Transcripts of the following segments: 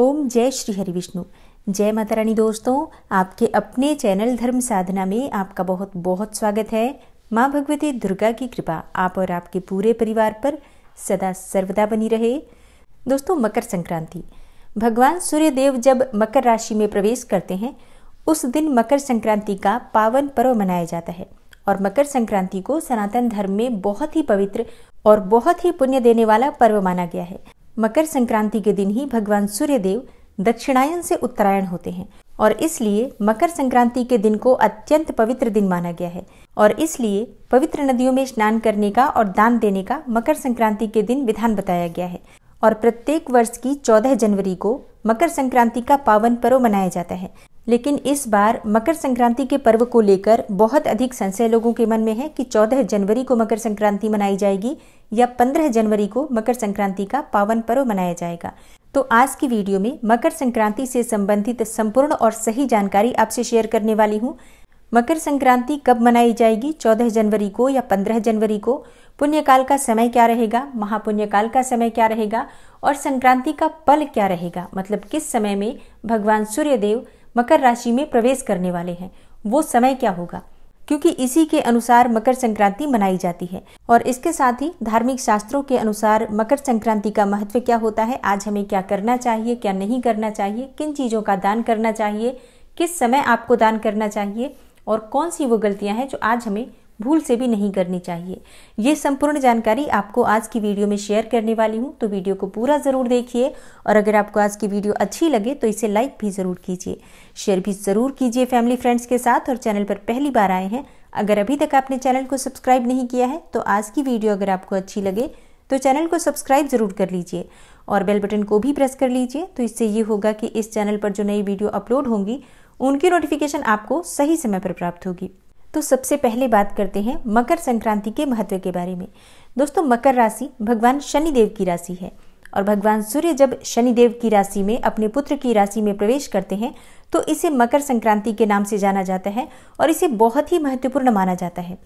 ओम जय श्री हरि विष्णु जय माता रानी दोस्तों आपके अपने चैनल धर्म साधना में आपका बहुत बहुत स्वागत है माँ भगवती दुर्गा की कृपा आप और आपके पूरे परिवार पर सदा सर्वदा बनी रहे दोस्तों मकर संक्रांति भगवान सूर्य देव जब मकर राशि में प्रवेश करते हैं उस दिन मकर संक्रांति का पावन पर्व मनाया जाता है और मकर संक्रांति को सनातन धर्म में बहुत ही पवित्र और बहुत ही पुण्य देने वाला पर्व माना गया है मकर संक्रांति के दिन ही भगवान सूर्यदेव दक्षिणायन से उत्तरायण होते हैं और इसलिए मकर संक्रांति के दिन को अत्यंत पवित्र दिन माना गया है और इसलिए पवित्र नदियों में स्नान करने का और दान देने का मकर संक्रांति के दिन विधान बताया गया है और प्रत्येक वर्ष की 14 जनवरी को मकर संक्रांति का पावन पर्व मनाया जाता है लेकिन इस बार मकर संक्रांति के पर्व को लेकर बहुत अधिक संशय लोगों के मन में है कि 14 जनवरी को मकर संक्रांति मनाई जाएगी या 15 जनवरी को मकर संक्रांति का पावन पर्व मनाया जाएगा तो आज की वीडियो में मकर संक्रांति से संबंधित संपूर्ण और सही जानकारी आपसे शेयर करने वाली हूँ मकर संक्रांति कब मनाई जाएगी 14 जनवरी को या 15 जनवरी को पुण्यकाल का समय क्या रहेगा महापुण्यकाल का समय क्या रहेगा और संक्रांति का पल क्या रहेगा मतलब किस समय में भगवान सूर्यदेव मकर राशि में प्रवेश करने वाले हैं वो समय क्या होगा क्योंकि इसी के अनुसार मकर संक्रांति मनाई जाती है और इसके साथ ही धार्मिक शास्त्रों के अनुसार मकर संक्रांति का महत्व क्या होता है आज हमें क्या करना चाहिए क्या नहीं करना चाहिए किन चीज़ों का दान करना चाहिए किस समय आपको दान करना चाहिए और कौन सी वो गलतियां हैं जो आज हमें भूल से भी नहीं करनी चाहिए ये संपूर्ण जानकारी आपको आज की वीडियो में शेयर करने वाली हूँ तो वीडियो को पूरा ज़रूर देखिए और अगर आपको आज की वीडियो अच्छी लगे तो इसे लाइक भी ज़रूर कीजिए शेयर भी ज़रूर कीजिए फैमिली फ्रेंड्स के साथ और चैनल पर पहली बार आए हैं अगर अभी तक आपने चैनल को सब्सक्राइब नहीं किया है तो आज की वीडियो अगर आपको अच्छी लगे तो चैनल को सब्सक्राइब ज़रूर कर लीजिए और बेल बटन को भी प्रेस कर लीजिए तो इससे ये होगा कि इस चैनल पर जो नई वीडियो अपलोड होंगी उनकी नोटिफिकेशन आपको सही समय पर प्राप्त होगी तो सबसे पहले बात करते हैं मकर संक्रांति के महत्व के बारे में दोस्तों मकर राशि भगवान शनिदेव की राशि है और भगवान सूर्य जब शनिदेव की राशि में अपने पुत्र की राशि में प्रवेश करते हैं तो इसे मकर संक्रांति के नाम से जाना जाता है और इसे बहुत ही महत्वपूर्ण माना जाता है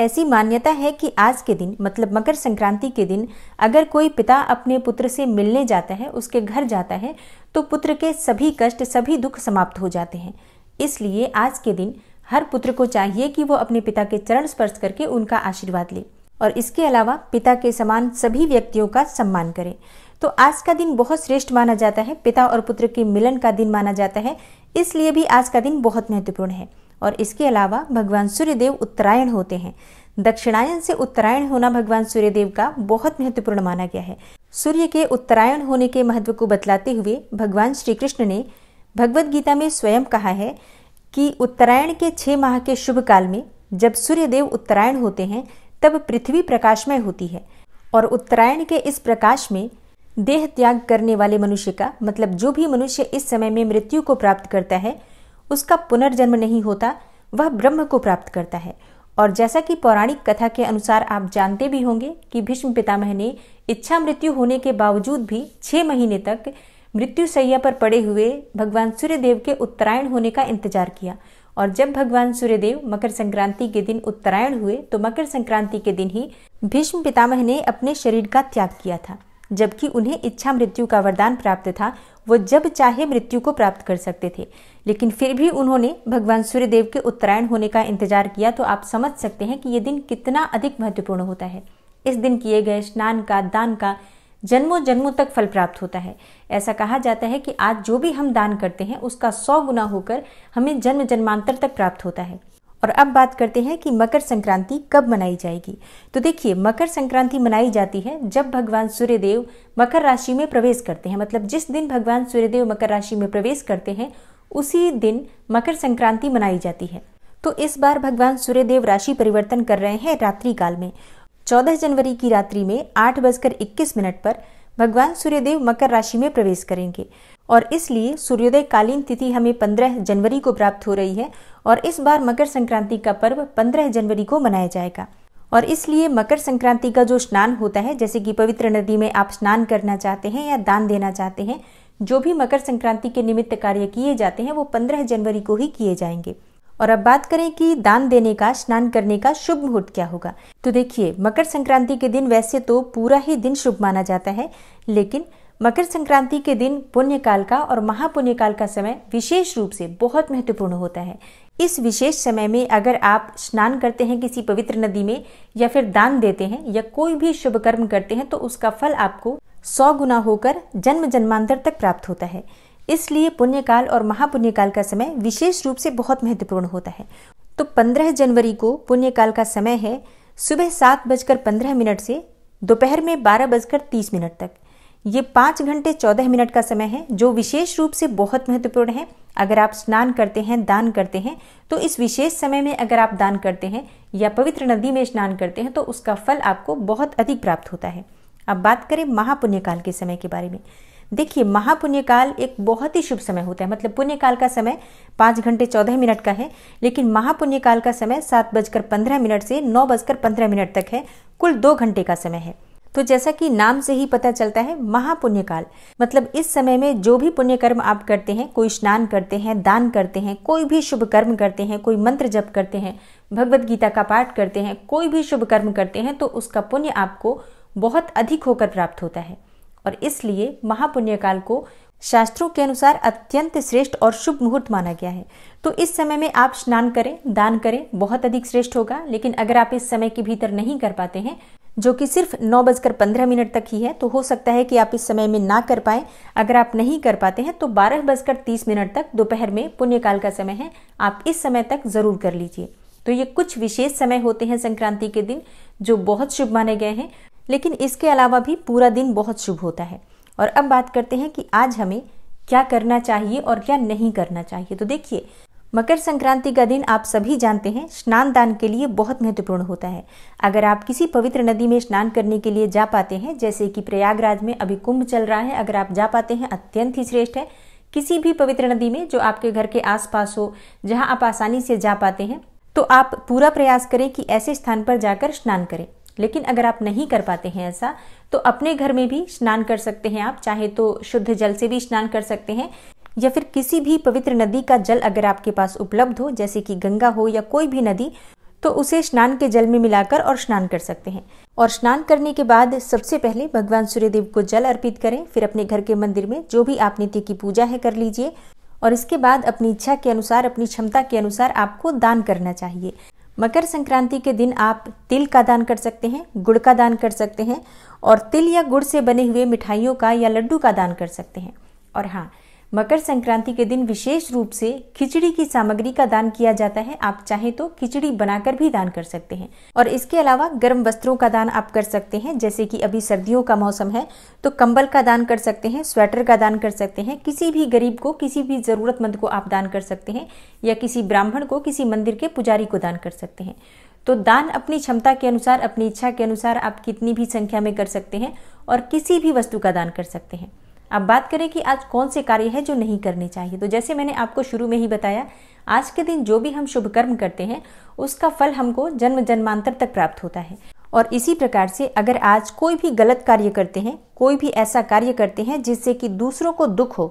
ऐसी मान्यता है कि आज के दिन मतलब मकर संक्रांति के दिन अगर कोई पिता अपने पुत्र से मिलने जाता है उसके घर जाता है तो पुत्र के सभी कष्ट सभी दुख समाप्त हो जाते हैं इसलिए आज के दिन हर पुत्र को चाहिए कि वो अपने पिता के चरण स्पर्श करके उनका आशीर्वाद ले और इसके अलावा पिता के समान सभी व्यक्तियों का सम्मान करें तो आज का दिन बहुत श्रेष्ठ माना जाता है पिता और पुत्र के मिलन का दिन माना जाता है इसलिए भी आज का दिन बहुत महत्वपूर्ण है और इसके अलावा भगवान सूर्यदेव उत्तरायण होते हैं दक्षिणायन से उत्तरायण होना भगवान सूर्यदेव का बहुत महत्वपूर्ण माना गया है सूर्य के उत्तरायण होने के महत्व को बतलाते हुए भगवान श्री कृष्ण ने भगवद गीता में स्वयं कहा है कि उत्तरायण के छह माह के शुभ काल में जब सूर्यदेव उत्तरायण होते हैं तब पृथ्वी प्रकाशमय होती है और उत्तरायण के इस प्रकाश में देह त्याग करने वाले मनुष्य का मतलब जो भी मनुष्य इस समय में मृत्यु को प्राप्त करता है उसका पुनर्जन्म नहीं होता वह ब्रह्म को प्राप्त करता है और जैसा कि पौराणिक कथा के अनुसार आप जानते भी होंगे कि भीष्म पितामह ने इच्छा मृत्यु होने के बावजूद भी छह महीने तक मृत्यु सैया पर पड़े हुए भगवान सूर्यदेव के उत्तरायण होने का इंतजार किया और जब भगवान सूर्यदेव मकर संक्रांति के दिन उत्तरायण हुए तो मकर संक्रांति के दिन ही भीष्म पितामह ने अपने शरीर का त्याग किया था जबकि उन्हें इच्छा मृत्यु का वरदान प्राप्त था वो जब चाहे मृत्यु को प्राप्त कर सकते थे लेकिन फिर भी उन्होंने भगवान सूर्यदेव के उत्तरायण होने का इंतजार किया तो आप समझ सकते हैं कि ये दिन कितना अधिक महत्वपूर्ण होता है इस दिन किए गए स्नान का दान का जन्मों जन्मों तक फल प्राप्त होता है ऐसा कहा जाता है कि आज जो भी हम दान करते हैं उसका सौ गुना होकर हमें जन्म जन्मांतर तक प्राप्त होता है और अब बात करते हैं कि मकर संक्रांति कब मनाई जाएगी तो देखिए मकर संक्रांति मनाई जाती है जब भगवान सूर्यदेव मकर राशि में प्रवेश करते हैं मतलब जिस दिन भगवान सूर्यदेव मकर राशि में प्रवेश करते हैं उसी दिन मकर संक्रांति मनाई जाती है तो इस बार भगवान सूर्यदेव राशि परिवर्तन कर रहे हैं रात्रि काल में 14 जनवरी की रात्रि में आठ बजकर इक्कीस मिनट पर भगवान सूर्यदेव मकर राशि में प्रवेश करेंगे और इसलिए सूर्योदय कालीन तिथि हमें 15 जनवरी को प्राप्त हो रही है और इस बार मकर संक्रांति का पर्व 15 जनवरी को मनाया जाएगा और इसलिए मकर संक्रांति का जो स्नान होता है जैसे कि पवित्र नदी में आप स्नान करना चाहते हैं या दान देना चाहते हैं जो भी मकर संक्रांति के निमित्त कार्य किए जाते हैं वो 15 जनवरी को ही किए जाएंगे और अब बात करें कि दान देने का स्नान करने का शुभ मुहूर्त क्या होगा तो देखिए मकर संक्रांति के दिन वैसे तो पूरा ही दिन शुभ माना जाता है लेकिन मकर संक्रांति के दिन पुण्यकाल का और महापुण्यकाल का समय विशेष रूप से बहुत महत्वपूर्ण होता है इस विशेष समय में अगर आप स्नान करते हैं किसी पवित्र नदी में या फिर दान देते हैं या कोई भी शुभ कर्म करते हैं तो उसका फल आपको सौ गुना होकर जन्म जन्मांतर तक प्राप्त होता है इसलिए पुण्यकाल और महापुण्यकाल का समय विशेष रूप से बहुत महत्वपूर्ण होता है तो 15 जनवरी को पुण्यकाल का समय है सुबह सात बजकर पंद्रह मिनट से दोपहर में बारह बजकर तीस मिनट तक ये पाँच घंटे चौदह मिनट का समय है जो विशेष रूप से बहुत महत्वपूर्ण है अगर आप स्नान करते हैं दान करते हैं तो इस विशेष समय में अगर आप दान करते हैं या पवित्र नदी में स्नान करते हैं तो उसका फल आपको बहुत अधिक प्राप्त होता है अब बात करें महापुण्यकाल के समय के बारे में देखिए महापुण्य काल एक बहुत ही शुभ समय होता है मतलब पुण्य काल का समय पाँच घंटे चौदह मिनट का है लेकिन महापुण्य काल का समय सात बजकर पंद्रह मिनट से नौ बजकर पंद्रह मिनट तक है कुल दो घंटे का समय है तो जैसा कि नाम से ही पता चलता है महापुण्य काल मतलब इस समय में जो भी पुण्य कर्म आप करते हैं कोई स्नान करते हैं दान करते हैं कोई भी शुभ कर्म करते हैं कोई मंत्र जप करते हैं भगवत गीता का पाठ करते हैं कोई भी शुभ कर्म करते हैं तो उसका पुण्य आपको बहुत अधिक होकर प्राप्त होता है और इसलिए महापुण्यकाल को शास्त्रों के अनुसार अत्यंत श्रेष्ठ और शुभ मुहूर्त माना गया है तो इस समय में आप स्नान करें दान करें बहुत अधिक श्रेष्ठ होगा लेकिन अगर आप इस समय के भीतर नहीं कर पाते हैं जो कि सिर्फ नौ बजकर पंद्रह मिनट तक ही है तो हो सकता है कि आप इस समय में ना कर पाए अगर आप नहीं कर पाते हैं तो बारह बजकर तीस मिनट तक दोपहर में पुण्यकाल का समय है आप इस समय तक ज़रूर कर लीजिए तो ये कुछ विशेष समय होते हैं संक्रांति के दिन जो बहुत शुभ माने गए हैं लेकिन इसके अलावा भी पूरा दिन बहुत शुभ होता है और अब बात करते हैं कि आज हमें क्या करना चाहिए और क्या नहीं करना चाहिए तो देखिए मकर संक्रांति का दिन आप सभी जानते हैं स्नान दान के लिए बहुत महत्वपूर्ण होता है अगर आप किसी पवित्र नदी में स्नान करने के लिए जा पाते हैं जैसे कि प्रयागराज में अभी कुंभ चल रहा है अगर आप जा पाते हैं अत्यंत ही श्रेष्ठ है किसी भी पवित्र नदी में जो आपके घर के आसपास हो जहां आप आसानी से जा पाते हैं तो आप पूरा प्रयास करें कि ऐसे स्थान पर जाकर स्नान करें लेकिन अगर आप नहीं कर पाते हैं ऐसा तो अपने घर में भी स्नान कर सकते हैं आप चाहे तो शुद्ध जल से भी स्नान कर सकते हैं या फिर किसी भी पवित्र नदी का जल अगर आपके पास उपलब्ध हो जैसे कि गंगा हो या कोई भी नदी तो उसे स्नान के जल में मिलाकर और स्नान कर सकते हैं और स्नान करने के बाद सबसे पहले भगवान सूर्यदेव को जल अर्पित करें फिर अपने घर के मंदिर में जो भी आप नित्य की पूजा है कर लीजिए और इसके बाद अपनी इच्छा के अनुसार अपनी क्षमता के अनुसार आपको दान करना चाहिए मकर संक्रांति के दिन आप तिल का दान कर सकते हैं गुड़ का दान कर सकते हैं और तिल या गुड़ से बने हुए मिठाइयों का या लड्डू का दान कर सकते हैं और हाँ मकर संक्रांति के दिन विशेष रूप से खिचड़ी की सामग्री का दान किया जाता है आप चाहे तो खिचड़ी बनाकर भी दान कर सकते हैं और इसके अलावा गर्म वस्त्रों का दान आप कर सकते हैं जैसे कि अभी सर्दियों का मौसम है तो कंबल का दान कर सकते हैं स्वेटर का दान कर सकते हैं किसी भी गरीब को किसी भी ज़रूरतमंद को आप दान कर सकते हैं या किसी ब्राह्मण को किसी मंदिर के पुजारी को दान कर सकते हैं तो दान अपनी क्षमता के अनुसार अपनी इच्छा के अनुसार आप कितनी भी संख्या में कर सकते हैं और किसी भी वस्तु का दान कर सकते हैं अब बात करें कि आज कौन से कार्य है जो नहीं करने चाहिए तो जैसे मैंने आपको शुरू में ही बताया आज के दिन जो भी हम शुभ कर्म करते हैं उसका फल हमको जन्म जन्मांतर तक प्राप्त होता है और इसी प्रकार से अगर आज कोई भी गलत कार्य करते हैं कोई भी ऐसा कार्य करते हैं जिससे कि दूसरों को दुख हो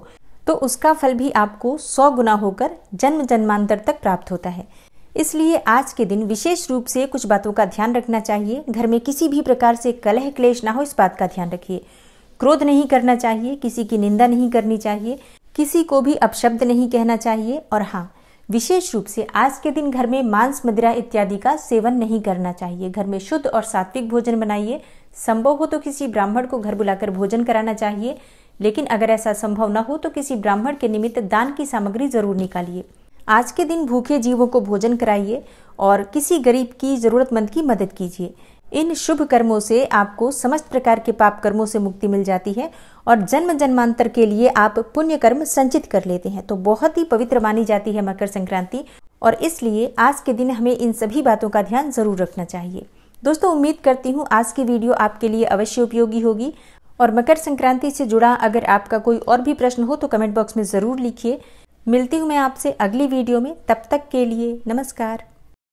तो उसका फल भी आपको सौ गुना होकर जन्म जन्मांतर तक प्राप्त होता है इसलिए आज के दिन विशेष रूप से कुछ बातों का ध्यान रखना चाहिए घर में किसी भी प्रकार से कलह क्लेश ना हो इस बात का ध्यान रखिए क्रोध नहीं करना चाहिए किसी की निंदा नहीं करनी चाहिए किसी को भी अपशब्द नहीं कहना चाहिए और हाँ विशेष रूप से आज के दिन घर में मांस मदिरा इत्यादि का सेवन नहीं करना चाहिए घर में शुद्ध और सात्विक भोजन बनाइए संभव हो तो किसी ब्राह्मण को घर बुलाकर भोजन कराना चाहिए लेकिन अगर ऐसा संभव न हो तो किसी ब्राह्मण के निमित्त दान की सामग्री जरूर निकालिए आज के दिन भूखे जीवों को भोजन कराइए और किसी गरीब की ज़रूरतमंद की मदद कीजिए इन शुभ कर्मों से आपको समस्त प्रकार के पाप कर्मों से मुक्ति मिल जाती है और जन्म जन्मांतर के लिए आप पुण्य कर्म संचित कर लेते हैं तो बहुत ही पवित्र मानी जाती है मकर संक्रांति और इसलिए आज के दिन हमें इन सभी बातों का ध्यान जरूर रखना चाहिए दोस्तों उम्मीद करती हूँ आज की वीडियो आपके लिए अवश्य उपयोगी होगी और मकर संक्रांति से जुड़ा अगर आपका कोई और भी प्रश्न हो तो कमेंट बॉक्स में ज़रूर लिखिए मिलती हूँ मैं आपसे अगली वीडियो में तब तक के लिए नमस्कार